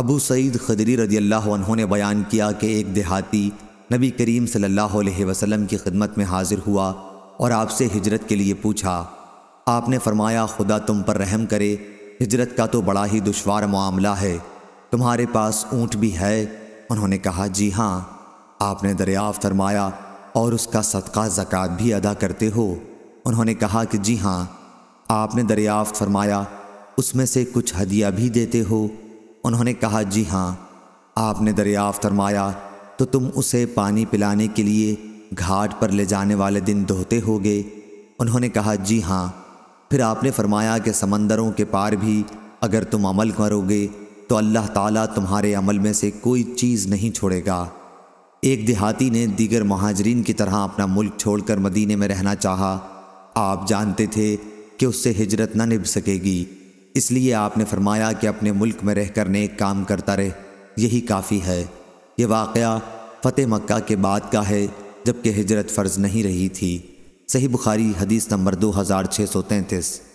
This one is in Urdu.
ابو سعید خدری رضی اللہ عنہ نے بیان کیا کہ ایک دیہاتی نبی کریم صلی اللہ علیہ وسلم کی خدمت میں حاضر ہوا اور آپ سے ہجرت کے لیے پوچھا آپ نے فرمایا خدا تم پر رحم کرے ہجرت کا تو بڑا ہی دشوار معاملہ ہے تمہارے پاس اونٹ بھی ہے انہوں نے کہا جی ہاں آپ نے دریافت فرمایا اور اس کا صدقہ زکوٰۃ بھی ادا کرتے ہو انہوں نے کہا کہ جی ہاں آپ نے دریافت فرمایا اس میں سے کچھ ہدیہ بھی دیتے ہو انہوں نے کہا جی ہاں آپ نے دریافت فرمایا تو تم اسے پانی پلانے کے لیے گھاٹ پر لے جانے والے دن دہتے ہو گے انہوں نے کہا جی ہاں پھر آپ نے فرمایا کہ سمندروں کے پار بھی اگر تم عمل کرو گے تو اللہ تعالیٰ تمہارے عمل میں سے کوئی چیز نہیں چھوڑے گا ایک دیہاتی نے دیگر مہاجرین کی طرح اپنا ملک چھوڑ کر مدینے میں رہنا چاہا آپ جانتے تھے کہ اس سے ہجرت نہ نبھ سکے گی اس لیے آپ نے فرمایا کہ اپنے ملک میں رہ کر نیک کام کرتا رہے یہی کافی ہے یہ واقعہ فتح مکہ کے بعد کا ہے جب کہ ہجرت فرض نہیں رہی تھی صحیح بخاری حدیث نمبر دو ہزار چھ سو تینتیس